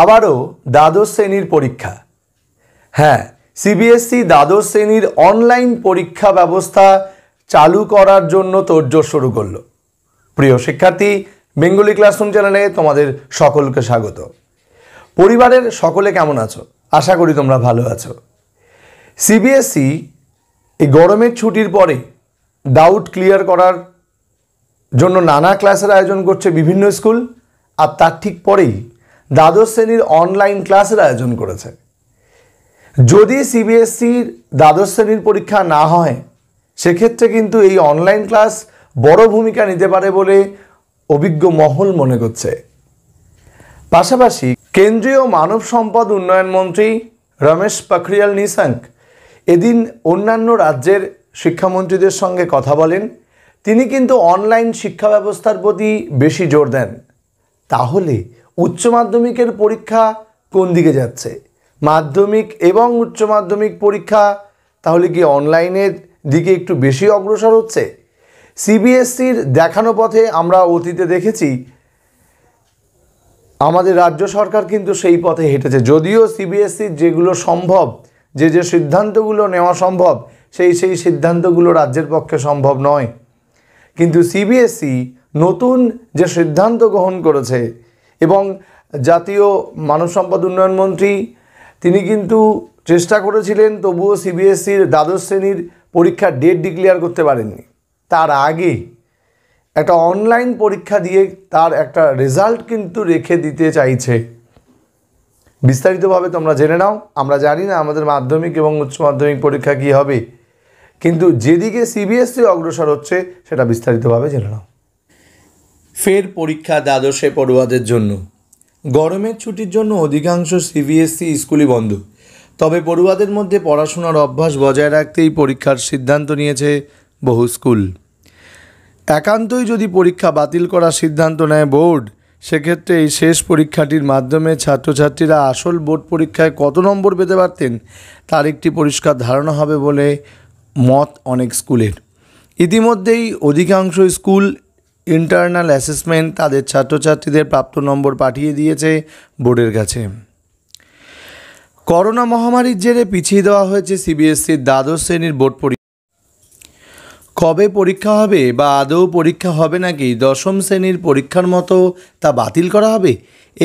আবারও দ্বাদশ শ্রেণীর পরীক্ষা হ্যাঁ সিবিএসসি দ্বাদশ শ্রেণীর অনলাইন পরীক্ষা ব্যবস্থা চালু করার জন্য তোরজোর শুরু করল প্রিয় শিক্ষার্থী বেঙ্গলি ক্লাসরুম চ্যানেলে তোমাদের সকলকে স্বাগত পরিবারের সকলে কেমন আছো আশা করি তোমরা ভালো আছো সিবিএসসি এই গরমের ছুটির পরে ডাউট ক্লিয়ার করার জন্য নানা ক্লাসের আয়োজন করছে বিভিন্ন স্কুল আর তার ঠিক পরেই দ্বাদশ শ্রেণীর অনলাইন ক্লাসের আয়োজন করেছে যদি সিবিএসসির e দ্বাদশ শ্রেণীর পরীক্ষা না হয় সেক্ষেত্রে কিন্তু এই অনলাইন ক্লাস বড় ভূমিকা নিতে পারে বলে অভিজ্ঞ মহল মনে করছে পাশাপাশি কেন্দ্রীয় মানব সম্পদ উন্নয়ন মন্ত্রী রমেশ পাখরিয়াল নিশাঙ্ক এদিন অন্যান্য রাজ্যের শিক্ষামন্ত্রীদের সঙ্গে কথা বলেন তিনি কিন্তু অনলাইন শিক্ষা ব্যবস্থার প্রতি বেশি জোর দেন তাহলে উচ্চ মাধ্যমিকের পরীক্ষা কোন দিকে যাচ্ছে মাধ্যমিক এবং উচ্চ মাধ্যমিক পরীক্ষা তাহলে কি অনলাইনের দিকে একটু বেশি অগ্রসর হচ্ছে সিবিএসসির দেখানো পথে আমরা অতীতে দেখেছি আমাদের রাজ্য সরকার কিন্তু সেই পথে হেঁটেছে যদিও সিবিএসসির যেগুলো সম্ভব যে যে সিদ্ধান্তগুলো নেওয়া সম্ভব সেই সেই সিদ্ধান্তগুলো রাজ্যের পক্ষে সম্ভব নয় কিন্তু সিবিএসসি নতুন যে সিদ্ধান্ত গ্রহণ করেছে এবং জাতীয় মানব সম্পদ উন্নয়ন মন্ত্রী তিনি কিন্তু চেষ্টা করেছিলেন তবুও সিবিএসসির দ্বাদশ শ্রেণীর পরীক্ষার ডেট ডিক্লেয়ার করতে পারেননি তার আগে একটা অনলাইন পরীক্ষা দিয়ে তার একটা রেজাল্ট কিন্তু রেখে দিতে চাইছে বিস্তারিতভাবে তোমরা জেনে নাও আমরা জানি না আমাদের মাধ্যমিক এবং উচ্চ মাধ্যমিক পরীক্ষা কী হবে কিন্তু যেদিকে সিবিএসসি অগ্রসর হচ্ছে সেটা বিস্তারিতভাবে জেনে নাও ফের পরীক্ষা দ্বাদশে পড়ুয়াদের জন্য গরমের ছুটির জন্য অধিকাংশ সিবিএসসি e স্কুলই বন্ধ তবে পড়ুয়াদের মধ্যে পড়াশোনার অভ্যাস বজায় রাখতেই পরীক্ষার সিদ্ধান্ত নিয়েছে বহু স্কুল একান্তই যদি পরীক্ষা বাতিল করার সিদ্ধান্ত নেয় বোর্ড সেক্ষেত্রে এই শেষ পরীক্ষাটির মাধ্যমে ছাত্রছাত্রীরা আসল বোর্ড পরীক্ষায় কত নম্বর পেতে পারতেন তার একটি পরিষ্কার ধারণা হবে বলে মত অনেক স্কুলের ইতিমধ্যেই অধিকাংশ স্কুল ইন্টারনাল অ্যাসেসমেন্ট তাদের ছাত্রছাত্রীদের প্রাপ্ত নম্বর পাঠিয়ে দিয়েছে বোর্ডের কাছে করোনা মহামারীর জেরে পিছিয়ে দেওয়া হয়েছে সিবিএসসির দ্বাদশ শ্রেণীর বোর্ড পরীক্ষা কবে পরীক্ষা হবে বা আদৌ পরীক্ষা হবে নাকি দশম শ্রেণীর পরীক্ষার মতো তা বাতিল করা হবে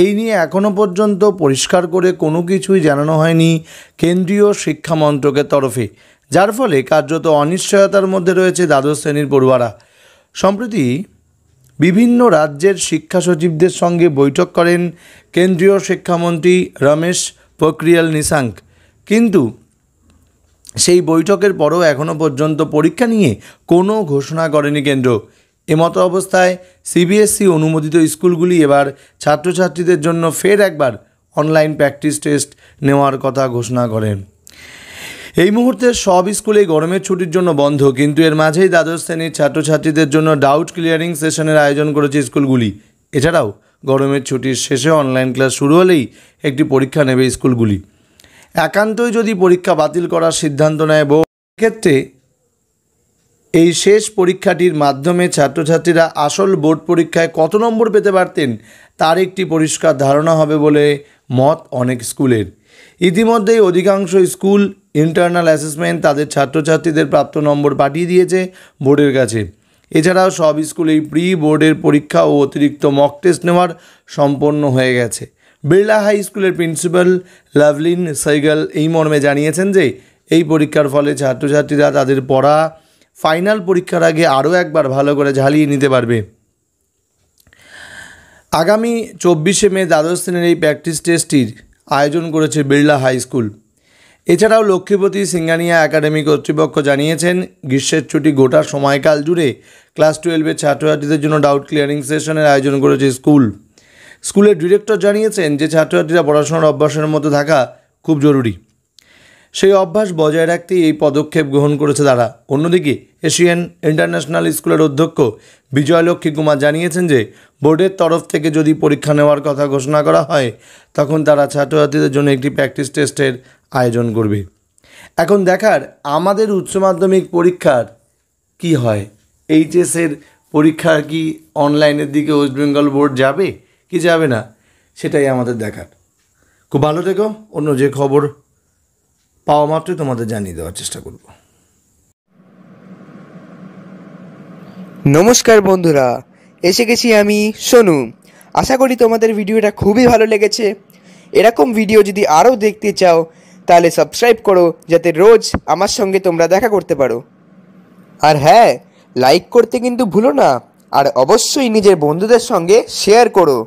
এই নিয়ে এখনও পর্যন্ত পরিষ্কার করে কোনো কিছুই জানানো হয়নি কেন্দ্রীয় শিক্ষা মন্ত্রকের তরফে যার ফলে কার্যত অনিশ্চয়তার মধ্যে রয়েছে দ্বাদশ শ্রেণীর পড়ুয়ারা সম্প্রতি বিভিন্ন রাজ্যের শিক্ষা সচিবদের সঙ্গে বৈঠক করেন কেন্দ্রীয় শিক্ষামন্ত্রী রমেশ পোখরিয়াল নিশাঙ্ক কিন্তু সেই বৈঠকের পরও এখনও পর্যন্ত পরীক্ষা নিয়ে কোনো ঘোষণা করেনি কেন্দ্র এমতো অবস্থায় সিবিএসসি অনুমোদিত স্কুলগুলি এবার ছাত্রছাত্রীদের জন্য ফের একবার অনলাইন প্র্যাকটিস টেস্ট নেওয়ার কথা ঘোষণা করেন এই মুহূর্তে সব স্কুলে গরমের ছুটির জন্য বন্ধ কিন্তু এর মাঝেই দ্বাদশ শ্রেণীর ছাত্রছাত্রীদের জন্য ডাউট ক্লিয়ারিং সেশনের আয়োজন করেছে স্কুলগুলি এছাড়াও গরমের ছুটির শেষে অনলাইন ক্লাস শুরু হলেই একটি পরীক্ষা নেবে স্কুলগুলি একান্তই যদি পরীক্ষা বাতিল করার সিদ্ধান্ত নেয় বউ ক্ষেত্রে এই শেষ পরীক্ষাটির মাধ্যমে ছাত্রছাত্রীরা আসল বোর্ড পরীক্ষায় কত নম্বর পেতে পারতেন তার একটি পরিষ্কার ধারণা হবে বলে মত অনেক স্কুলের ইতিমধ্যেই অধিকাংশ স্কুল ইন্টারনাল অ্যাসেসমেন্ট তাদের ছাত্রছাত্রীদের প্রাপ্ত নম্বর পাঠিয়ে দিয়েছে বোর্ডের কাছে এছাড়াও সব স্কুলেই প্রি বোর্ডের পরীক্ষা ও অতিরিক্ত মক টেস্ট নেওয়ার সম্পন্ন হয়ে গেছে বিড়লা হাই স্কুলের প্রিন্সিপাল লাভলিন সৈগল এই মর্মে জানিয়েছেন যে এই পরীক্ষার ফলে ছাত্রছাত্রীরা তাদের পড়া ফাইনাল পরীক্ষার আগে আরও একবার ভালো করে ঝালিয়ে নিতে পারবে আগামী চব্বিশে মে দ্বাদশ শ্রেণীর এই প্র্যাকটিস টেস্টটির আয়োজন করেছে বিড়লা হাই স্কুল এছাড়াও লক্ষ্মীপতি সিঙ্গানিয়া একাডেমি কর্তৃপক্ষ জানিয়েছেন গ্রীষ্মের ছুটি গোটা সময়কাল জুড়ে ক্লাস টুয়েলভের ছাত্রছাত্রীদের জন্য ডাউট ক্লিয়ারিং সেশনের আয়োজন করেছে স্কুল স্কুলের ডিরেক্টর জানিয়েছেন যে ছাত্রছাত্রীরা পড়াশোনার অভ্যাসের মতো থাকা খুব জরুরি সেই অভ্যাস বজায় রাখতেই এই পদক্ষেপ গ্রহণ করেছে তারা অন্যদিকে এশিয়ান ইন্টারন্যাশনাল স্কুলের অধ্যক্ষ বিজয়লক্ষ্মী কুমার জানিয়েছেন যে বোর্ডের তরফ থেকে যদি পরীক্ষা নেওয়ার কথা ঘোষণা করা হয় তখন তারা ছাত্রছাত্রীদের জন্য একটি প্র্যাকটিস টেস্টের আয়োজন করবে এখন দেখার আমাদের উচ্চ মাধ্যমিক পরীক্ষার কি হয় এইচএসের পরীক্ষা কি অনলাইনের দিকে ওয়েস্ট বেঙ্গল বোর্ড যাবে কি যাবে না সেটাই আমাদের দেখার খুব ভালো থেকো অন্য যে খবর পাওয়া মাত্রই তোমাদের জানিয়ে দেওয়ার চেষ্টা করবো নমস্কার বন্ধুরা এসে গেছি আমি সোনু আশা করি তোমাদের ভিডিওটা খুবই ভালো লেগেছে এরকম ভিডিও যদি আরও দেখতে চাও তাহলে সাবস্ক্রাইব করো যাতে রোজ আমার সঙ্গে তোমরা দেখা করতে পারো আর হ্যাঁ লাইক করতে কিন্তু ভুলো না আর অবশ্যই নিজের বন্ধুদের সঙ্গে শেয়ার করো